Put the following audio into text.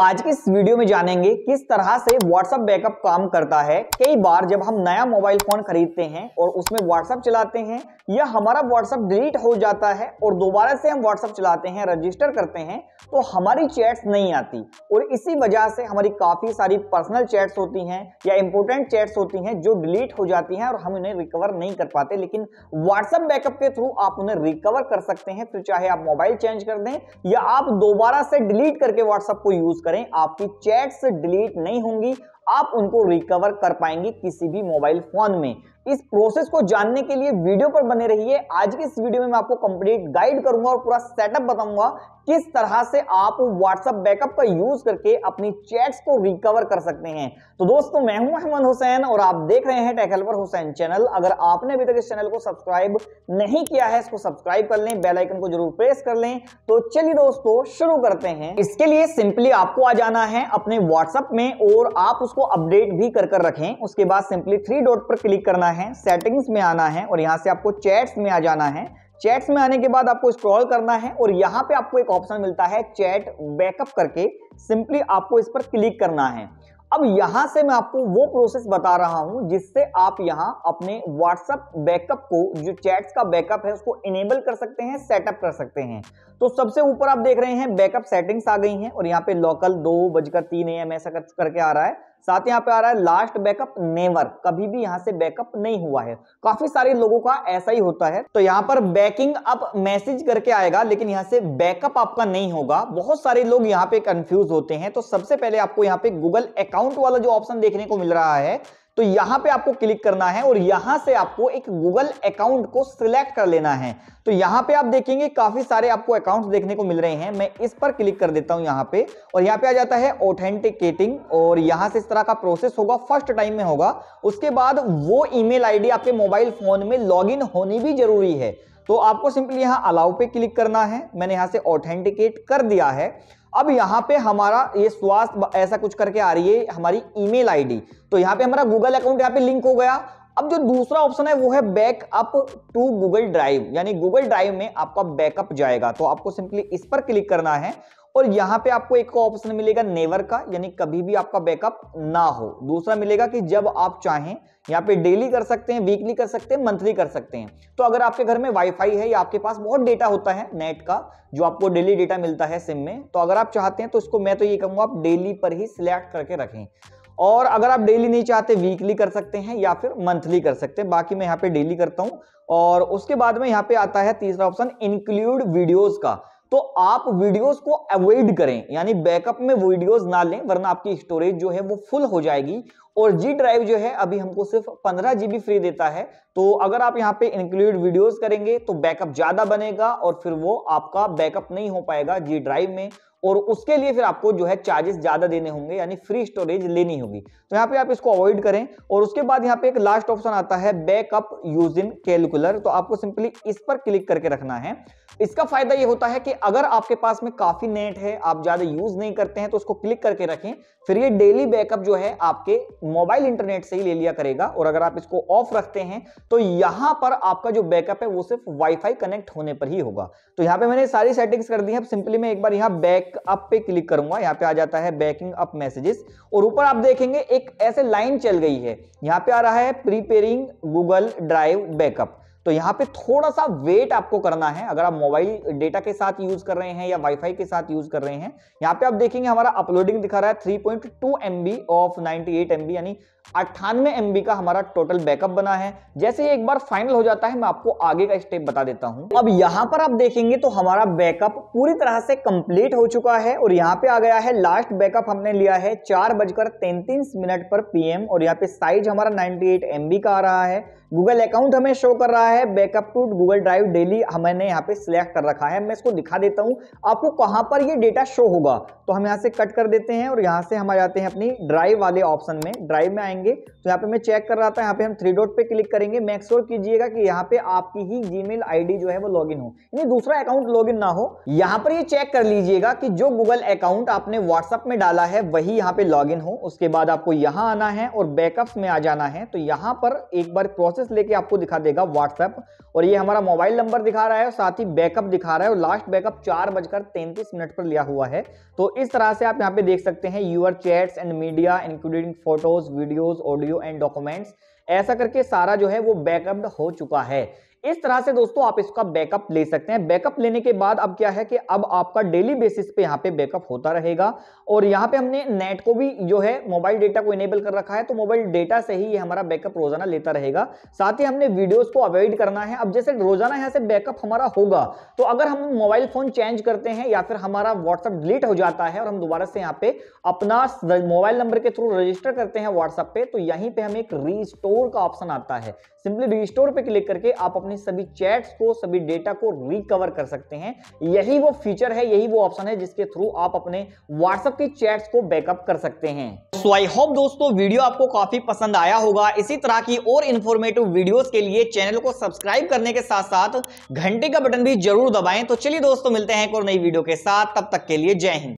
आज की इस वीडियो में जानेंगे किस तरह से WhatsApp बैकअप काम करता है कई बार जब हम नया मोबाइल फोन खरीदते हैं और उसमें WhatsApp चलाते हैं या हमारा WhatsApp डिलीट हो जाता है और दोबारा से हम WhatsApp चलाते हैं रजिस्टर करते हैं तो हमारी चैट्स नहीं आती और इसी वजह से हमारी काफ़ी सारी पर्सनल चैट्स होती हैं या इंपॉर्टेंट चैट्स होती हैं जो डिलीट हो जाती हैं और हम उन्हें रिकवर नहीं कर पाते लेकिन व्हाट्सएप बैकअप के थ्रू आप उन्हें रिकवर कर सकते हैं फिर चाहे आप मोबाइल चेंज कर दें या आप दोबारा से डिलीट करके व्हाट्सअप को यूज़ करें आपकी चैट्स डिलीट नहीं होंगी आप उनको रिकवर कर पाएंगे किसी भी मोबाइल फोन में इस प्रोसेस को जानने के लिए वीडियो पर बने रहिए आज की इस वीडियो में मैं आपको कंप्लीट गाइड करूंगा और पूरा सेटअप बताऊंगा किस तरह से आप व्हाट्सएप बैकअप का यूज करके अपनी चैट्स को रिकवर कर सकते हैं तो दोस्तों मैं हूं अहमद हुसैन और आप देख रहे हैं टेकलवर हुसैन चैनल अगर आपने अभी तक इस चैनल को सब्सक्राइब नहीं किया है इसको सब्सक्राइब कर लें बेलाइकन को जरूर प्रेस कर लें तो चलिए दोस्तों शुरू करते हैं इसके लिए सिंपली आपको आ जाना है अपने व्हाट्सएप में और आप उसको अपडेट भी कर कर रखें उसके बाद सिंपली थ्री डॉट पर क्लिक करना है सेटिंग्स में आना है और यहाँ से आपको चैट्स में आ जाना है चैट्स में आने के बाद आपको स्क्रॉल करना है और यहाँ पे आपको एक ऑप्शन मिलता है चैट बैकअप करके सिंपली आपको इस पर क्लिक करना है अब यहाँ से मैं आपको वो प्रोसेस बता रहा हूँ जिससे आप यहाँ अपने व्हाट्सअप बैकअप को जो चैट्स का बैकअप है उसको इनेबल कर सकते हैं सेटअप कर सकते हैं तो सबसे ऊपर आप देख रहे हैं बैकअप सेटिंग्स आ गई हैं और यहाँ पे लोकल दो बजकर तीन एम ऐसा करके आ रहा है साथ यहाँ पे आ रहा है लास्ट बैकअप नेवर कभी भी यहाँ से बैकअप नहीं हुआ है काफी सारे लोगों का ऐसा ही होता है तो यहाँ पर बैकिंग अप मैसेज करके आएगा लेकिन यहाँ से बैकअप आपका नहीं होगा बहुत सारे लोग यहाँ पे कंफ्यूज होते हैं तो सबसे पहले आपको यहाँ पे गूगल अकाउंट वाला जो ऑप्शन देखने को मिल रहा है तो यहां पे आपको क्लिक करना है और यहां से आपको एक गूगल अकाउंट को सिलेक्ट कर लेना है तो यहां पे आप देखेंगे काफी सारे आपको अकाउंट देखने को मिल रहे हैं मैं इस पर क्लिक कर देता हूं यहां पे और यहां पे आ जाता है ऑथेंटिकेटिंग और यहां से इस तरह का प्रोसेस होगा फर्स्ट टाइम में होगा उसके बाद वो ईमेल आईडी आपके मोबाइल फोन में लॉगिन होनी भी जरूरी है तो आपको सिंपली यहां अलाउ पे क्लिक करना है मैंने यहां से ऑथेंटिकेट कर दिया है अब यहाँ पे हमारा ये स्वास्थ्य ऐसा कुछ करके आ रही है हमारी ईमेल आईडी तो यहाँ पे हमारा गूगल अकाउंट यहाँ पे लिंक हो गया अब जो दूसरा ऑप्शन है वो है बैकअप टू गूगल ड्राइव यानी गूगल ड्राइव में आपका बैकअप जाएगा तो आपको सिंपली इस पर क्लिक करना है और यहाँ पे आपको एक ऑप्शन मिलेगा नेवर का यानी कभी भी आपका बैकअप ना हो दूसरा मिलेगा कि जब आप चाहें यहाँ पे डेली कर सकते हैं वीकली कर सकते हैं मंथली कर सकते हैं तो अगर आपके घर में वाईफाई है या आपके पास बहुत डेटा होता है नेट का जो आपको डेली डेटा मिलता है सिम में तो अगर आप चाहते हैं तो इसको मैं तो ये कहूंगा आप डेली पर ही सिलेक्ट करके रखें और अगर आप डेली नहीं चाहते वीकली कर सकते हैं या फिर मंथली कर सकते हैं बाकी मैं यहाँ पे डेली करता हूँ और उसके बाद में यहाँ पे आता है तीसरा ऑप्शन इंक्लूड वीडियोस का तो आप वीडियोस को अवॉइड करें यानी बैकअप में वीडियोस ना लें वरना आपकी स्टोरेज जो है वो फुल हो जाएगी और जी ड्राइव जो है अभी हमको सिर्फ पंद्रह जीबी फ्री देता है तो अगर आप यहाँ पे इंक्लूड वीडियोस करेंगे तो बैकअप ज्यादा बनेगा और फिर वो आपका बैकअप नहीं हो पाएगा जी ड्राइव में और उसके लिए फिर आपको जो है चार्जेस ज्यादा देने होंगे यानी फ्री स्टोरेज लेनी होगी तो यहाँ पे आप इसको अवॉइड करें और उसके बाद यहाँ पे एक लास्ट ऑप्शन आता है बैकअप यूज इन कैलकुलर तो आपको सिंपली इस पर क्लिक करके रखना है इसका फायदा ये होता है कि अगर आपके पास में काफी नेट है आप ज्यादा यूज नहीं करते हैं तो उसको क्लिक करके रखें फिर ये डेली बैकअप जो है आपके मोबाइल इंटरनेट से ही ले लिया करेगा और अगर आप इसको ऑफ रखते हैं तो यहां पर आपका जो बैकअप है वो सिर्फ वाईफाई कनेक्ट होने पर ही होगा तो यहां पे मैंने सारी सेटिंग्स कर दी है सिंपली मैं एक बार यहां बैकअप पे क्लिक करूंगा यहां पे आ जाता है बैकिंग अप मैसेजेस और ऊपर आप देखेंगे एक ऐसे लाइन चल गई है यहां पर आ रहा है प्रीपेयरिंग गूगल ड्राइव बैकअप तो यहाँ पे थोड़ा सा वेट आपको करना है अगर आप मोबाइल डेटा के साथ यूज कर रहे हैं या वाईफाई के साथ यूज कर रहे हैं यहाँ पे आप देखेंगे हमारा अपलोडिंग दिखा रहा है three point two M B of ninety eight M B यानी अट्ठानवे एम बी का हमारा टोटल बैकअप बना है जैसे ही एक बार फाइनल हो जाता है मैं आपको आगे का स्टेप बता देता हूं अब यहाँ पर आप देखेंगे तो हमारा बैकअप पूरी तरह से कंप्लीट हो चुका है और यहाँ पे आ गया है लास्ट बैकअप हमने लिया है चार बजकर तैंतीस मिनट पर पीएम और यहाँ पे साइज हमारा एम बी का आ रहा है गूगल अकाउंट हमें शो कर रहा है backup to Google drive daily हमने यहाँ पे सिलेक्ट कर रखा है मैं इसको दिखा देता हूँ आपको कहाँ पर ये डेटा शो होगा तो हम यहाँ से कट कर देते हैं और यहाँ से हम आ जाते हैं अपनी ड्राइव वाले ऑप्शन में ड्राइव में आएंगे तो यहाँ पे मैं चेक कर रहा था यहाँ पे हम थ्री डॉट पे क्लिक करेंगे मैक्सोर कीजिएगा कि यहाँ पे आपकी ही जी मेल जो है वो लॉग हो यानी दूसरा अकाउंट लॉग ना हो यहाँ पर ये चेक कर लीजिएगा कि जो गूगल अकाउंट आपने व्हाट्सअप में डाला है वही यहाँ पे लॉग हो उसके बाद आपको यहाँ आना है और बैकअप में आ जाना है तो यहाँ पर एक बार प्रोसेस प्रोसेस लेके आपको दिखा देगा व्हाट्सएप और ये हमारा मोबाइल नंबर दिखा रहा है और साथ ही बैकअप दिखा रहा है और लास्ट बैकअप चार बजकर तैंतीस मिनट पर लिया हुआ है तो इस तरह से आप यहाँ पे देख सकते हैं your chats and media including photos videos audio and documents ऐसा करके सारा जो है वो बैकअप हो चुका है इस तरह से दोस्तों आप इसका बैकअप ले सकते हैं बैकअप लेने के बाद अब क्या है कि अब आपका डेली बेसिस पे यहाँ पे बैकअप होता रहेगा और यहाँ पे हमने नेट को भी जो है मोबाइल डेटा को इनेबल कर रखा है तो मोबाइल डेटा से ही ये हमारा बैकअप रोजाना लेता रहेगा साथ ही हमने वीडियोज को अवॉइड करना है अब जैसे रोजाना यहाँ से बैकअप हमारा होगा तो अगर हम मोबाइल फोन चेंज करते हैं या फिर हमारा व्हाट्सअप डिलीट हो जाता है और हम दोबारा से यहाँ पे अपना मोबाइल नंबर के थ्रू रजिस्टर करते हैं व्हाट्सअप पे तो यहीं पर हमें एक रिस्टोर का ऑप्शन आता है सिंपली रिस्टोर पे क्लिक करके आप अपने अपने सभी चैट्स को सभी डेटा को रिकवर कर सकते हैं यही वो फीचर है यही वो ऑप्शन है जिसके थ्रू आप अपने व्हाट्सएप के चैट्स को बैकअप कर सकते हैं सो आई होप दोस्तों वीडियो आपको काफी पसंद आया होगा इसी तरह की और इन्फॉर्मेटिव वीडियोस के लिए चैनल को सब्सक्राइब करने के साथ साथ घंटे का बटन भी जरूर दबाएं तो चलिए दोस्तों मिलते हैं एक और नई वीडियो के साथ तब तक के लिए जय हिंद